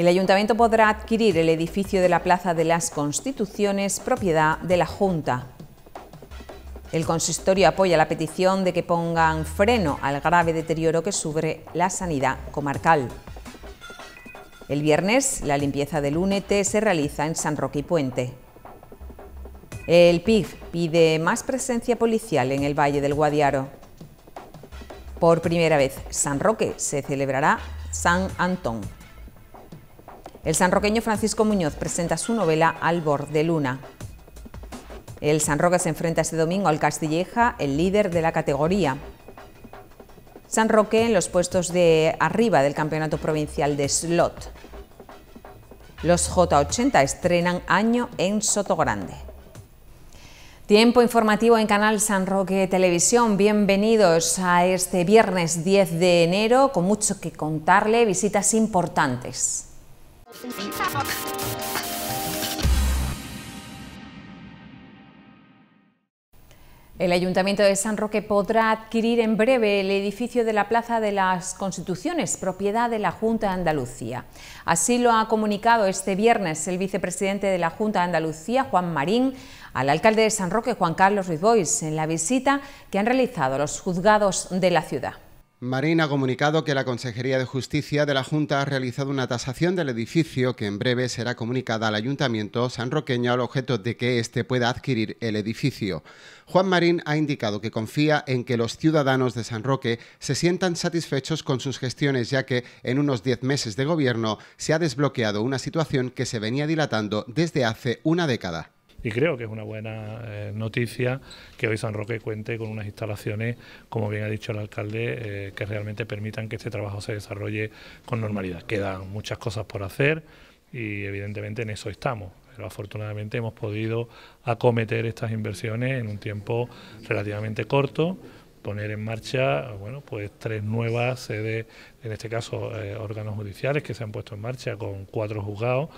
El ayuntamiento podrá adquirir el edificio de la Plaza de las Constituciones, propiedad de la Junta. El consistorio apoya la petición de que pongan freno al grave deterioro que sufre la sanidad comarcal. El viernes, la limpieza del únete se realiza en San Roque y Puente. El PIB pide más presencia policial en el Valle del Guadiaro. Por primera vez, San Roque se celebrará San Antón. El sanroqueño Francisco Muñoz presenta su novela Albor de Luna. El San Roque se enfrenta este domingo al Castilleja, el líder de la categoría. San Roque en los puestos de arriba del Campeonato Provincial de Slot. Los J80 estrenan año en Sotogrande. Tiempo informativo en Canal San Roque Televisión. Bienvenidos a este viernes 10 de enero con mucho que contarle, visitas importantes. El Ayuntamiento de San Roque podrá adquirir en breve el edificio de la Plaza de las Constituciones, propiedad de la Junta de Andalucía. Así lo ha comunicado este viernes el vicepresidente de la Junta de Andalucía, Juan Marín, al alcalde de San Roque, Juan Carlos Ruiz Bois, en la visita que han realizado los juzgados de la ciudad. Marín ha comunicado que la Consejería de Justicia de la Junta ha realizado una tasación del edificio que en breve será comunicada al Ayuntamiento sanroqueño al objeto de que éste pueda adquirir el edificio. Juan Marín ha indicado que confía en que los ciudadanos de San Roque se sientan satisfechos con sus gestiones ya que en unos 10 meses de gobierno se ha desbloqueado una situación que se venía dilatando desde hace una década y creo que es una buena eh, noticia que hoy San Roque cuente con unas instalaciones, como bien ha dicho el alcalde, eh, que realmente permitan que este trabajo se desarrolle con normalidad. Quedan muchas cosas por hacer y evidentemente en eso estamos. Pero afortunadamente hemos podido acometer estas inversiones en un tiempo relativamente corto poner en marcha bueno pues tres nuevas sedes en este caso eh, órganos judiciales que se han puesto en marcha con cuatro juzgados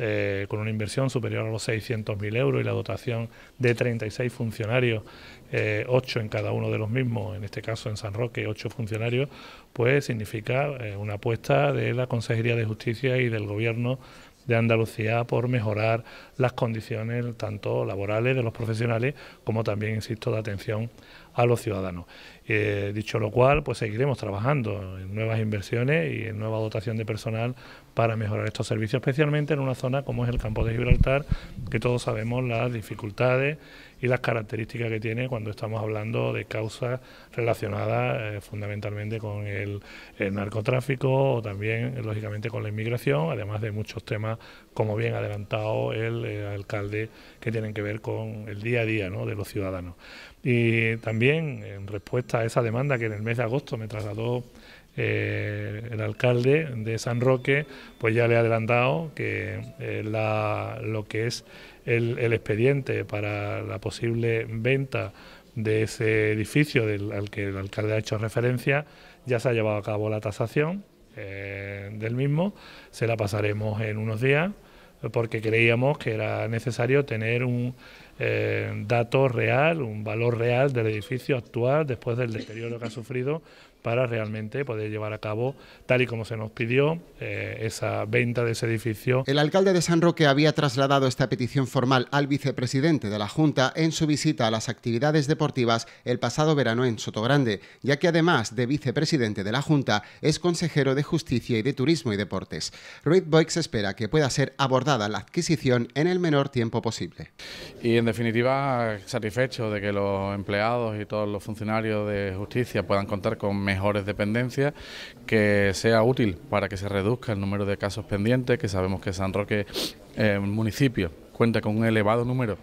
eh, con una inversión superior a los 600.000 euros y la dotación de 36 funcionarios, 8 eh, en cada uno de los mismos, en este caso en San Roque, 8 funcionarios, pues significa eh, una apuesta de la Consejería de Justicia y del Gobierno de Andalucía por mejorar las condiciones tanto laborales de los profesionales como también, insisto, de atención a los ciudadanos. Eh, dicho lo cual, pues seguiremos trabajando en nuevas inversiones y en nueva dotación de personal para mejorar estos servicios, especialmente en una zona como es el campo de Gibraltar, que todos sabemos las dificultades y las características que tiene cuando estamos hablando de causas relacionadas eh, fundamentalmente con el, narcotráfico o también, eh, lógicamente, con la inmigración, además de muchos temas, como bien adelantado el, alcalde, que tienen que ver con el día a día de los ciudadanos. Y también, en respuesta a esa demanda que en el mes de agosto me trasladó eh, el alcalde de San Roque, pues ya le he adelantado que eh, lo que es el, expediente para la posible venta de ese edificio al que el alcalde ha hecho referencia, ya se ha llevado a cabo la tasación eh, del mismo, se la pasaremos en unos días porque creíamos que era necesario tener un eh, dato real, un valor real del edificio actual después del deterioro que ha sufrido para realmente poder llevar a cabo, tal y como se nos pidió, eh, esa venta de ese edificio. El alcalde de San Roque había trasladado esta petición formal al vicepresidente de la Junta en su visita a las actividades deportivas el pasado verano en Sotogrande, ya que además de vicepresidente de la Junta, es consejero de Justicia y de Turismo y Deportes. Ruiz Boix espera que pueda ser abordada la adquisición en el menor tiempo posible. Y en definitiva, satisfecho de que los empleados y todos los funcionarios de justicia puedan contar con mejores dependencias, que sea útil para que se reduzca el número de casos pendientes, que sabemos que San Roque, un eh, municipio, cuenta con un elevado número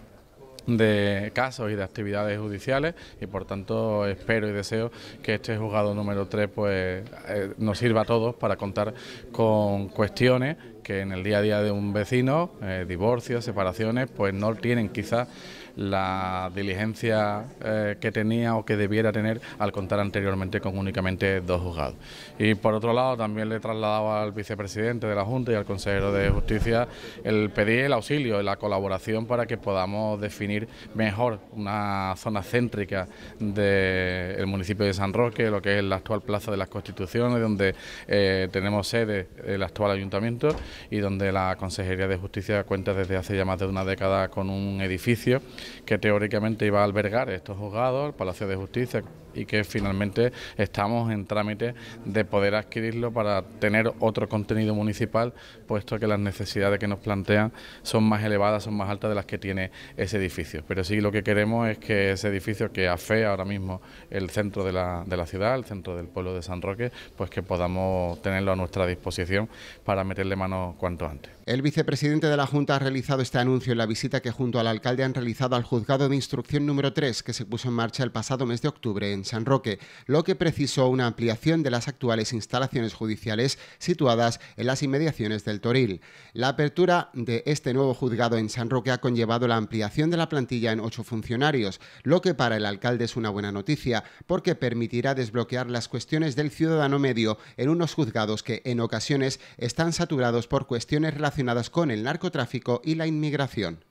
de casos y de actividades judiciales y por tanto espero y deseo que este juzgado número 3 pues eh, nos sirva a todos para contar con cuestiones que en el día a día de un vecino, eh, divorcios, separaciones, pues no tienen quizás la diligencia eh, que tenía o que debiera tener al contar anteriormente con únicamente dos juzgados. Y por otro lado, también le trasladaba al vicepresidente de la Junta y al consejero de Justicia el pedir el auxilio y la colaboración para que podamos definir mejor una zona céntrica del municipio de San Roque, lo que es la actual Plaza de las Constituciones, donde eh, tenemos sede el actual ayuntamiento y donde la Consejería de Justicia cuenta desde hace ya más de una década con un edificio que teóricamente iba a albergar estos juzgados, el Palacio de Justicia, y que finalmente estamos en trámite de poder adquirirlo para tener otro contenido municipal, puesto que las necesidades que nos plantean son más elevadas, son más altas de las que tiene ese edificio. Pero sí lo que queremos es que ese edificio que afea ahora mismo el centro de la, de la ciudad, el centro del pueblo de San Roque, pues que podamos tenerlo a nuestra disposición para meterle mano cuanto antes. El vicepresidente de la Junta ha realizado este anuncio en la visita que junto al alcalde han realizado al juzgado de instrucción número 3 que se puso en marcha el pasado mes de octubre en San Roque, lo que precisó una ampliación de las actuales instalaciones judiciales situadas en las inmediaciones del Toril. La apertura de este nuevo juzgado en San Roque ha conllevado la ampliación de la plantilla en ocho funcionarios, lo que para el alcalde es una buena noticia porque permitirá desbloquear las cuestiones del ciudadano medio en unos juzgados que en ocasiones están saturados por cuestiones relacionadas con el narcotráfico y la inmigración.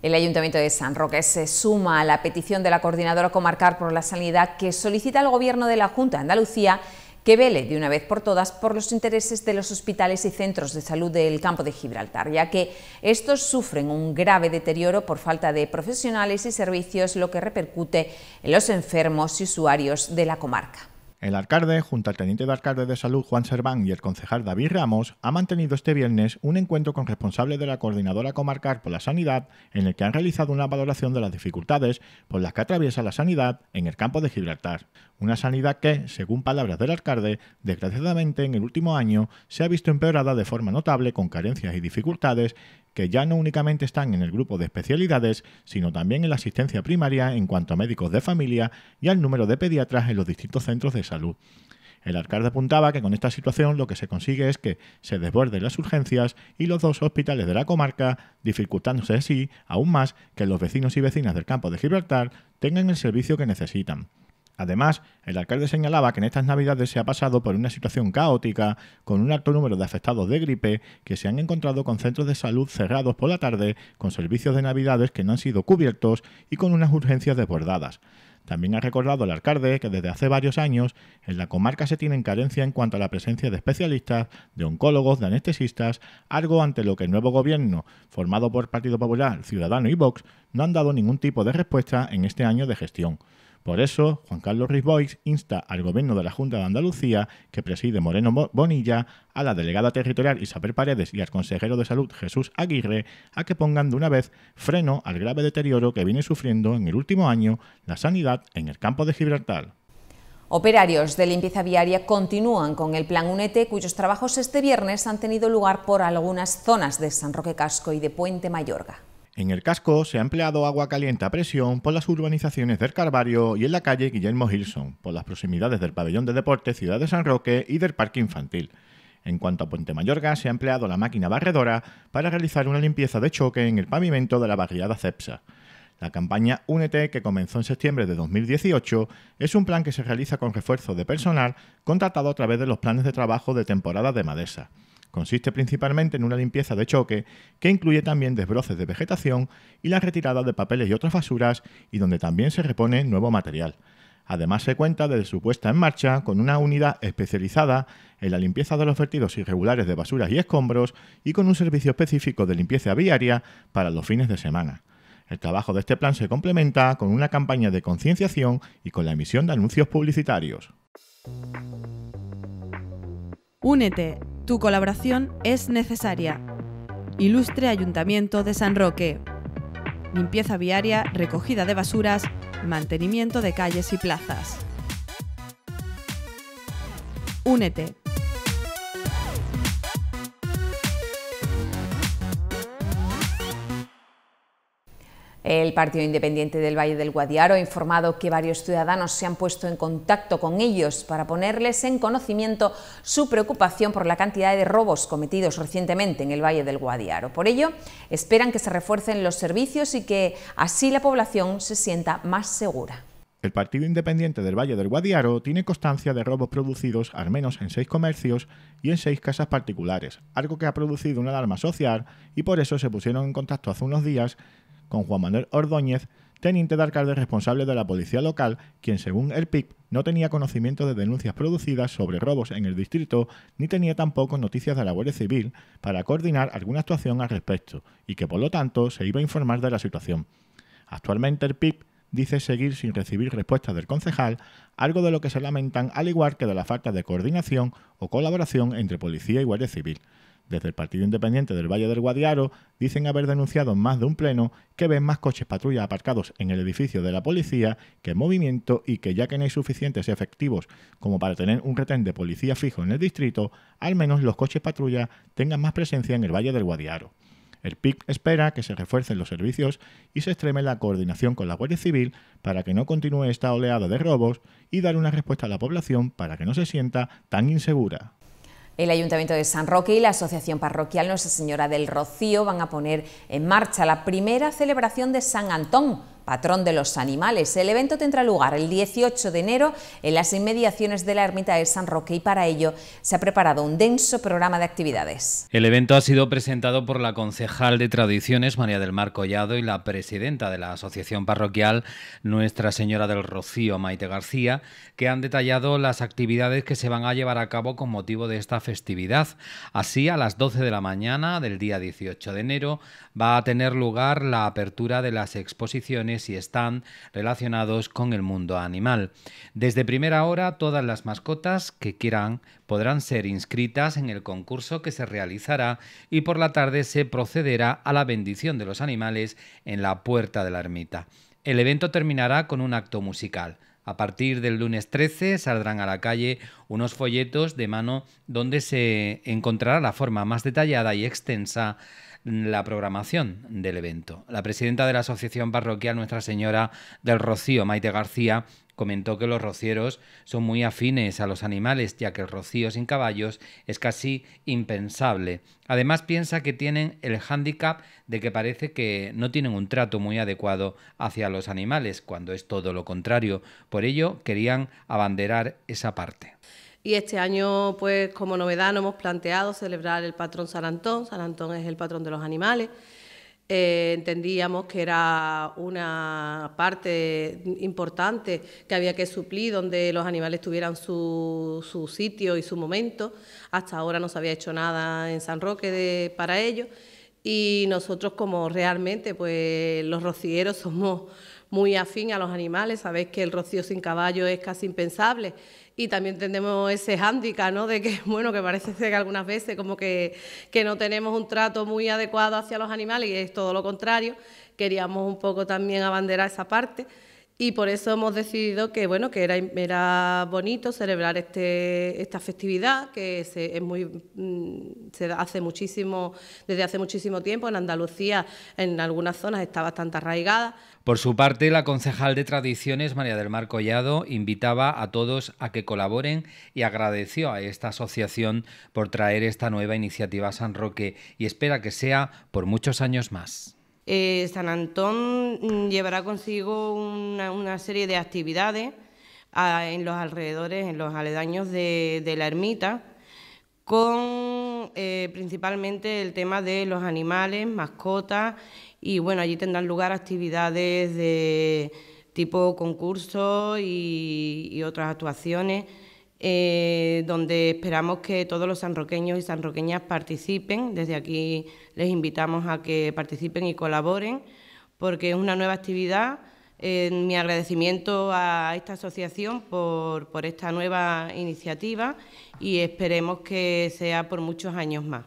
El Ayuntamiento de San Roque se suma a la petición de la Coordinadora Comarcal por la Sanidad que solicita al Gobierno de la Junta de Andalucía que vele de una vez por todas por los intereses de los hospitales y centros de salud del campo de Gibraltar, ya que estos sufren un grave deterioro por falta de profesionales y servicios, lo que repercute en los enfermos y usuarios de la comarca. El alcalde, junto al teniente de alcalde de salud Juan Serván y el concejal David Ramos, ha mantenido este viernes un encuentro con responsables de la coordinadora comarcal por la sanidad, en el que han realizado una valoración de las dificultades por las que atraviesa la sanidad en el campo de Gibraltar. Una sanidad que, según palabras del alcalde, desgraciadamente en el último año se ha visto empeorada de forma notable con carencias y dificultades que ya no únicamente están en el grupo de especialidades, sino también en la asistencia primaria en cuanto a médicos de familia y al número de pediatras en los distintos centros de salud. El alcalde apuntaba que con esta situación lo que se consigue es que se desborden las urgencias y los dos hospitales de la comarca, dificultándose así aún más que los vecinos y vecinas del campo de Gibraltar tengan el servicio que necesitan. Además, el alcalde señalaba que en estas navidades se ha pasado por una situación caótica, con un alto número de afectados de gripe que se han encontrado con centros de salud cerrados por la tarde, con servicios de navidades que no han sido cubiertos y con unas urgencias desbordadas. También ha recordado el alcalde que desde hace varios años en la comarca se tiene en carencia en cuanto a la presencia de especialistas, de oncólogos, de anestesistas, algo ante lo que el nuevo gobierno, formado por Partido Popular, Ciudadano y Vox, no han dado ningún tipo de respuesta en este año de gestión. Por eso, Juan Carlos Rizboix insta al gobierno de la Junta de Andalucía, que preside Moreno Bonilla, a la delegada territorial Isabel Paredes y al consejero de salud Jesús Aguirre, a que pongan de una vez freno al grave deterioro que viene sufriendo en el último año la sanidad en el campo de Gibraltar. Operarios de limpieza viaria continúan con el plan UNETE, cuyos trabajos este viernes han tenido lugar por algunas zonas de San Roque Casco y de Puente Mayorga. En el casco se ha empleado agua caliente a presión por las urbanizaciones del Carvario y en la calle Guillermo Hilson, por las proximidades del pabellón de deportes Ciudad de San Roque y del parque infantil. En cuanto a Puente Mayorga, se ha empleado la máquina barredora para realizar una limpieza de choque en el pavimento de la barriada CEPSA. La campaña Únete, que comenzó en septiembre de 2018, es un plan que se realiza con refuerzo de personal contratado a través de los planes de trabajo de temporada de Madesa. Consiste principalmente en una limpieza de choque que incluye también desbroces de vegetación y la retirada de papeles y otras basuras y donde también se repone nuevo material. Además se cuenta de su puesta en marcha con una unidad especializada en la limpieza de los vertidos irregulares de basuras y escombros y con un servicio específico de limpieza viaria para los fines de semana. El trabajo de este plan se complementa con una campaña de concienciación y con la emisión de anuncios publicitarios. Únete, tu colaboración es necesaria. Ilustre Ayuntamiento de San Roque. Limpieza viaria, recogida de basuras, mantenimiento de calles y plazas. Únete, El Partido Independiente del Valle del Guadiaro ha informado que varios ciudadanos se han puesto en contacto con ellos para ponerles en conocimiento su preocupación por la cantidad de robos cometidos recientemente en el Valle del Guadiaro. Por ello, esperan que se refuercen los servicios y que así la población se sienta más segura. El Partido Independiente del Valle del Guadiaro tiene constancia de robos producidos al menos en seis comercios y en seis casas particulares, algo que ha producido una alarma social y por eso se pusieron en contacto hace unos días con Juan Manuel Ordóñez, teniente de alcalde responsable de la policía local, quien según el PIC no tenía conocimiento de denuncias producidas sobre robos en el distrito, ni tenía tampoco noticias de la Guardia Civil para coordinar alguna actuación al respecto, y que por lo tanto se iba a informar de la situación. Actualmente el PIP dice seguir sin recibir respuesta del concejal, algo de lo que se lamentan al igual que de la falta de coordinación o colaboración entre policía y Guardia Civil. Desde el Partido Independiente del Valle del Guadiaro dicen haber denunciado en más de un pleno que ven más coches patrulla aparcados en el edificio de la policía que en movimiento y que ya que no hay suficientes efectivos como para tener un retén de policía fijo en el distrito, al menos los coches patrulla tengan más presencia en el Valle del Guadiaro. El PIC espera que se refuercen los servicios y se extreme la coordinación con la Guardia Civil para que no continúe esta oleada de robos y dar una respuesta a la población para que no se sienta tan insegura. El Ayuntamiento de San Roque y la Asociación Parroquial Nuestra Señora del Rocío van a poner en marcha la primera celebración de San Antón patrón de los animales. El evento tendrá lugar el 18 de enero en las inmediaciones de la ermita de San Roque y para ello se ha preparado un denso programa de actividades. El evento ha sido presentado por la concejal de Tradiciones, María del Mar Collado, y la presidenta de la Asociación Parroquial, Nuestra Señora del Rocío, Maite García, que han detallado las actividades que se van a llevar a cabo con motivo de esta festividad. Así, a las 12 de la mañana del día 18 de enero va a tener lugar la apertura de las exposiciones si están relacionados con el mundo animal. Desde primera hora, todas las mascotas que quieran podrán ser inscritas en el concurso que se realizará y por la tarde se procederá a la bendición de los animales en la puerta de la ermita. El evento terminará con un acto musical. A partir del lunes 13 saldrán a la calle unos folletos de mano donde se encontrará la forma más detallada y extensa la programación del evento. La presidenta de la Asociación Parroquial Nuestra Señora del Rocío, Maite García, comentó que los rocieros son muy afines a los animales, ya que el rocío sin caballos es casi impensable. Además piensa que tienen el hándicap de que parece que no tienen un trato muy adecuado hacia los animales, cuando es todo lo contrario. Por ello querían abanderar esa parte. Y este año, pues como novedad, nos hemos planteado celebrar el patrón San Antón. San Antón es el patrón de los animales. Eh, entendíamos que era una parte importante que había que suplir donde los animales tuvieran su, sitio y su momento. Hasta ahora no se había hecho nada en San Roque de, para ello y nosotros como realmente pues los rocieros somos muy afín a los animales, sabéis que el rocío sin caballo es casi impensable y también tenemos ese hándicap, ¿no? De que, bueno, que parece que algunas veces como que, no tenemos un trato muy adecuado hacia los animales y es todo lo contrario. Queríamos un poco también abanderar esa parte y por eso hemos decidido que, bueno, que era, bonito celebrar este, esta festividad que se, mm, hace muchísimo, desde hace muchísimo tiempo en Andalucía, en algunas zonas está bastante arraigada. Por su parte, la concejal de Tradiciones, María del Mar Collado, invitaba a todos a que colaboren y agradeció a esta asociación por traer esta nueva iniciativa a San Roque y espera que sea por muchos años más. Eh, San Antón mm, llevará consigo una, serie de actividades ah, en los alrededores, en los aledaños de, la ermita, con eh, principalmente el tema de los animales, mascotas y bueno, allí tendrán lugar actividades de tipo concurso y, otras actuaciones. Eh, donde esperamos que todos los sanroqueños y sanroqueñas participen. Desde aquí les invitamos a que participen y colaboren, porque es una nueva actividad. Eh, mi agradecimiento a esta asociación por esta nueva iniciativa y esperemos que sea por muchos años más.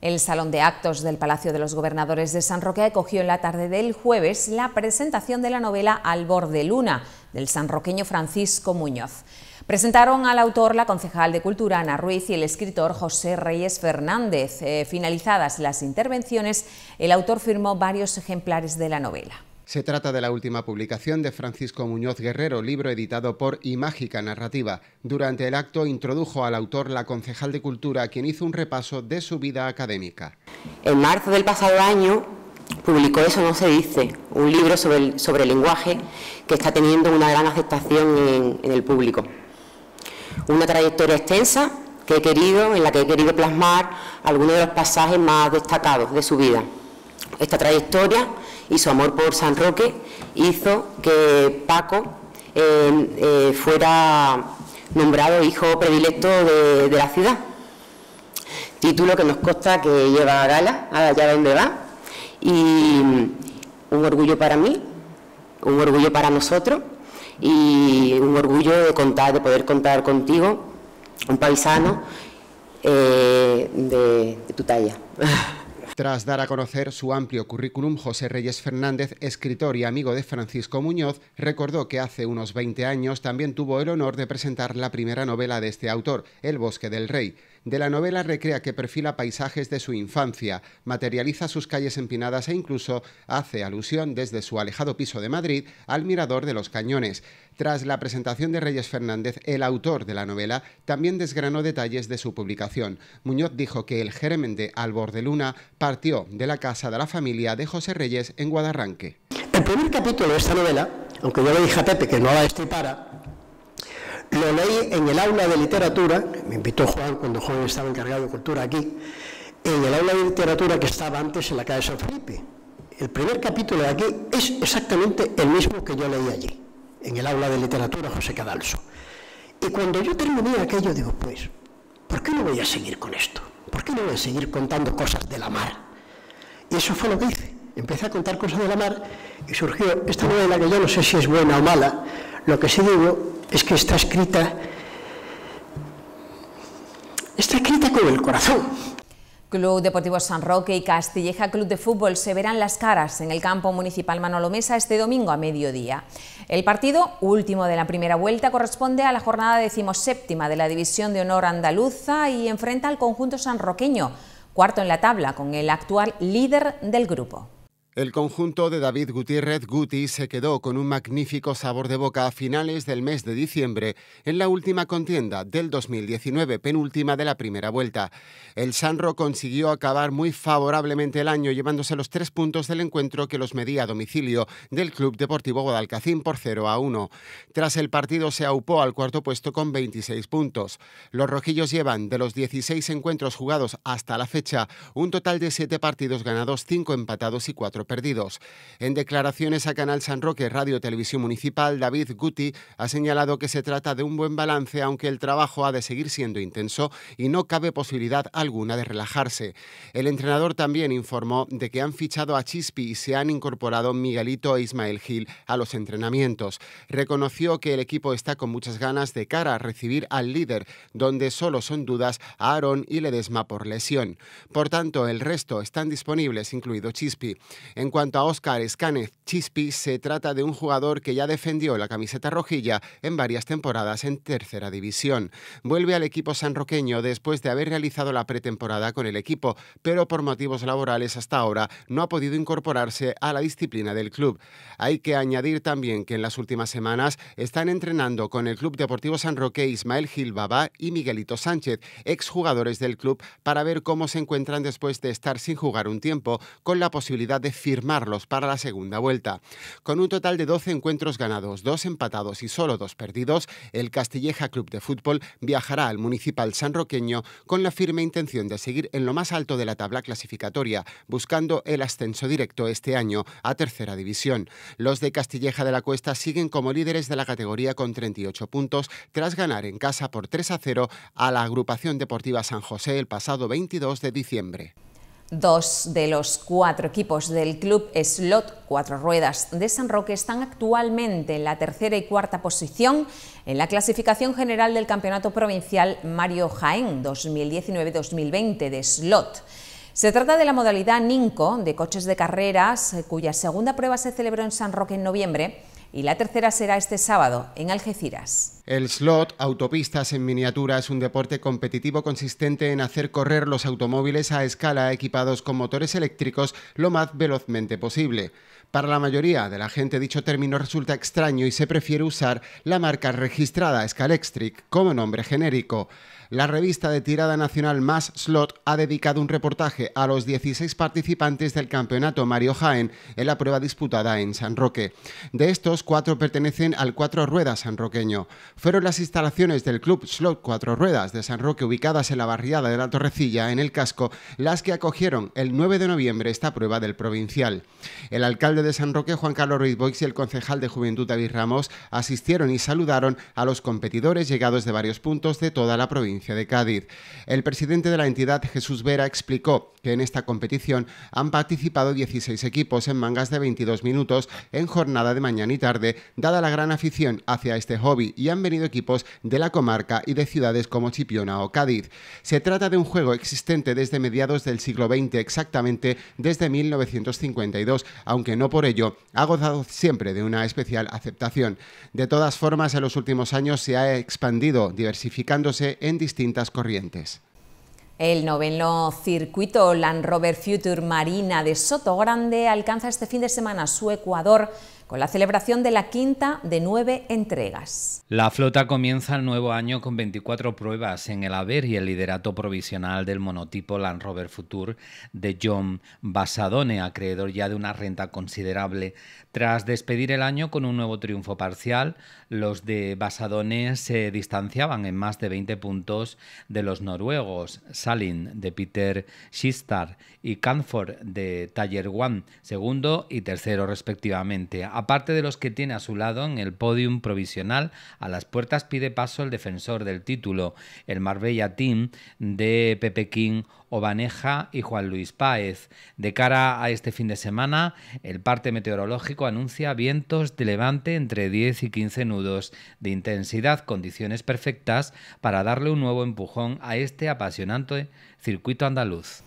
El Salón de Actos del Palacio de los Gobernadores de San Roque acogió en la tarde del jueves la presentación de la novela Al borde luna, del sanroqueño Francisco Muñoz. Presentaron al autor la concejal de Cultura Ana Ruiz y el escritor José Reyes Fernández. Eh, finalizadas las intervenciones, el autor firmó varios ejemplares de la novela. Se trata de la última publicación de Francisco Muñoz Guerrero, libro editado por Imágica Narrativa. Durante el acto introdujo al autor la concejal de Cultura, quien hizo un repaso de su vida académica. En marzo del pasado año publicó Eso no se dice, un libro sobre el, sobre lenguaje que está teniendo una gran aceptación en, el público. Una trayectoria extensa que he querido, en la que he querido plasmar algunos de los pasajes más destacados de su vida. Esta trayectoria y su amor por San Roque hizo que Paco eh, eh, fuera nombrado hijo predilecto de, la ciudad. Título que nos consta que lleva a gala, allá donde va, y un orgullo para mí, un orgullo para nosotros y un orgullo de contar, de poder contar contigo, un paisano eh, de, de tu talla. Tras dar a conocer su amplio currículum, José Reyes Fernández, escritor y amigo de Francisco Muñoz, recordó que hace unos 20 años también tuvo el honor de presentar la primera novela de este autor, El Bosque del Rey de la novela recrea que perfila paisajes de su infancia, materializa sus calles empinadas e incluso hace alusión desde su alejado piso de Madrid al mirador de los cañones. Tras la presentación de Reyes Fernández, el autor de la novela también desgranó detalles de su publicación. Muñoz dijo que el germen de Albor de Luna partió de la casa de la familia de José Reyes en Guadarranque. El primer capítulo de esta novela, aunque yo le dije a Pepe que no la estripara, lo leí en el aula de literatura, me invitó Juan cuando Juan estaba encargado de cultura aquí, en el aula de literatura que estaba antes en la calle San Felipe. El primer capítulo de aquí es exactamente el mismo que yo leí allí, en el aula de literatura José Cadalso. Y cuando yo terminé aquello, digo, pues, ¿por qué no voy a seguir con esto? ¿Por qué no voy a seguir contando cosas de la mar? Y eso fue lo que hice. Empecé a contar cosas de la mar y surgió esta novela que yo no sé si es buena o mala. Lo que sí digo es que está escrita, está escrita con el corazón. Club Deportivo San Roque y Castilleja Club de Fútbol se verán las caras en el campo municipal Manolo Mesa este domingo a mediodía. El partido, último de la primera vuelta, corresponde a la jornada decimoséptima de la División de Honor Andaluza y enfrenta al conjunto sanroqueño, cuarto en la tabla, con el actual líder del grupo. El conjunto de David Gutiérrez Guti se quedó con un magnífico sabor de boca a finales del mes de diciembre en la última contienda del 2019, penúltima de la primera vuelta. El Sanro consiguió acabar muy favorablemente el año llevándose los tres puntos del encuentro que los medía a domicilio del Club Deportivo Guadalcacín por 0 a 1. Tras el partido se aupó al cuarto puesto con 26 puntos. Los rojillos llevan de los 16 encuentros jugados hasta la fecha un total de 7 partidos ganados, 5 empatados y 4 perdidos. En declaraciones a Canal San Roque, Radio Televisión Municipal, David Guti ha señalado que se trata de un buen balance, aunque el trabajo ha de seguir siendo intenso y no cabe posibilidad alguna de relajarse. El entrenador también informó de que han fichado a Chispi y se han incorporado Miguelito e Ismael Gil a los entrenamientos. Reconoció que el equipo está con muchas ganas de cara a recibir al líder, donde solo son dudas a Aaron y Ledesma por lesión. Por tanto, el resto están disponibles, incluido Chispi. En cuanto a Óscar Escánez Chispi, se trata de un jugador que ya defendió la camiseta rojilla en varias temporadas en tercera división. Vuelve al equipo sanroqueño después de haber realizado la pretemporada con el equipo, pero por motivos laborales hasta ahora no ha podido incorporarse a la disciplina del club. Hay que añadir también que en las últimas semanas están entrenando con el Club Deportivo San Roque Ismael Gilbaba y Miguelito Sánchez, exjugadores del club, para ver cómo se encuentran después de estar sin jugar un tiempo, con la posibilidad de firmarlos para la segunda vuelta. Con un total de 12 encuentros ganados, dos empatados y solo dos perdidos, el Castilleja Club de Fútbol viajará al Municipal San Roqueño con la firme intención de seguir en lo más alto de la tabla clasificatoria, buscando el ascenso directo este año a Tercera División. Los de Castilleja de la Cuesta siguen como líderes de la categoría con 38 puntos tras ganar en casa por 3 a 0 a la agrupación deportiva San José el pasado 22 de diciembre. Dos de los cuatro equipos del club Slot Cuatro Ruedas de San Roque están actualmente en la tercera y cuarta posición en la clasificación general del Campeonato Provincial Mario Jaén 2019-2020 de Slot. Se trata de la modalidad Ninco de coches de carreras, cuya segunda prueba se celebró en San Roque en noviembre y la tercera será este sábado en Algeciras. El slot, autopistas en miniatura, es un deporte competitivo consistente en hacer correr los automóviles a escala equipados con motores eléctricos lo más velozmente posible. Para la mayoría de la gente dicho término resulta extraño y se prefiere usar la marca registrada Scalextric como nombre genérico. La revista de tirada nacional Mass Slot ha dedicado un reportaje a los 16 participantes del campeonato Mario Jaén en la prueba disputada en San Roque. De estos, cuatro pertenecen al Cuatro Ruedas sanroqueño fueron las instalaciones del Club Slot Cuatro Ruedas de San Roque, ubicadas en la barriada de la Torrecilla, en el casco, las que acogieron el 9 de noviembre esta prueba del provincial. El alcalde de San Roque, Juan Carlos Ruiz Boix, y el concejal de Juventud, David Ramos, asistieron y saludaron a los competidores llegados de varios puntos de toda la provincia de Cádiz. El presidente de la entidad, Jesús Vera, explicó que en esta competición han participado 16 equipos en mangas de 22 minutos en jornada de mañana y tarde, dada la gran afición hacia este hobby y han venido equipos de la comarca y de ciudades como Chipiona o Cádiz. Se trata de un juego existente desde mediados del siglo XX, exactamente desde 1952, aunque no por ello ha gozado siempre de una especial aceptación. De todas formas, en los últimos años se ha expandido, diversificándose en distintas corrientes. El noveno circuito Land Rover Future Marina de Soto Grande alcanza este fin de semana su Ecuador con la celebración de la quinta de nueve entregas. La flota comienza el nuevo año con 24 pruebas en el haber y el liderato provisional del monotipo Land Rover Future de John Basadone, acreedor ya de una renta considerable. Tras despedir el año con un nuevo triunfo parcial, los de Basadone se distanciaban en más de 20 puntos de los noruegos Salin de Peter Schistar y Canford de Taller One, segundo y tercero respectivamente aparte de los que tiene a su lado en el podium provisional, a las puertas pide paso el defensor del título, el Marbella Team de Pepe King, Obaneja y Juan Luis Páez. De cara a este fin de semana, el parte meteorológico anuncia vientos de levante entre 10 y 15 nudos de intensidad, condiciones perfectas para darle un nuevo empujón a este apasionante circuito andaluz.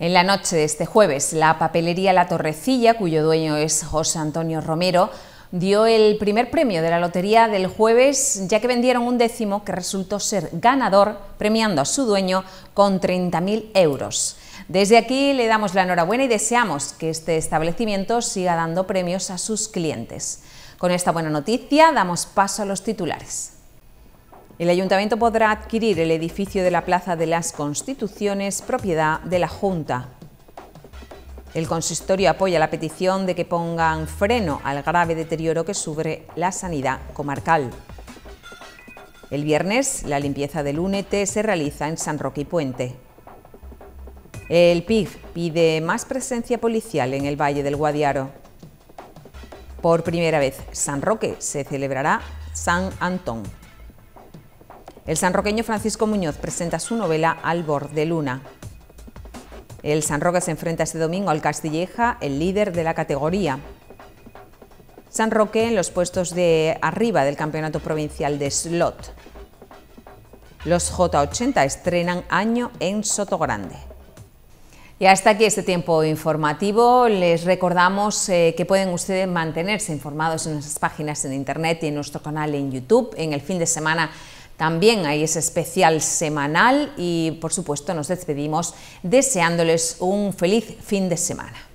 En la noche de este jueves, la papelería La Torrecilla, cuyo dueño es José Antonio Romero, dio el primer premio de la lotería del jueves, ya que vendieron un décimo que resultó ser ganador, premiando a su dueño con 30.000 euros. Desde aquí le damos la enhorabuena y deseamos que este establecimiento siga dando premios a sus clientes. Con esta buena noticia damos paso a los titulares. El ayuntamiento podrá adquirir el edificio de la Plaza de las Constituciones, propiedad de la Junta. El consistorio apoya la petición de que pongan freno al grave deterioro que sufre la sanidad comarcal. El viernes, la limpieza del únete se realiza en San Roque y Puente. El PIB pide más presencia policial en el Valle del Guadiaro. Por primera vez, San Roque se celebrará San Antón. El sanroqueño Francisco Muñoz presenta su novela Albor de Luna. El San Roque se enfrenta este domingo al Castilleja, el líder de la categoría. San Roque en los puestos de arriba del Campeonato Provincial de Slot. Los J80 estrenan año en Sotogrande. Y hasta aquí este tiempo informativo. Les recordamos eh, que pueden ustedes mantenerse informados en nuestras páginas en Internet y en nuestro canal en YouTube. En el fin de semana también hay ese especial semanal y por supuesto nos despedimos deseándoles un feliz fin de semana.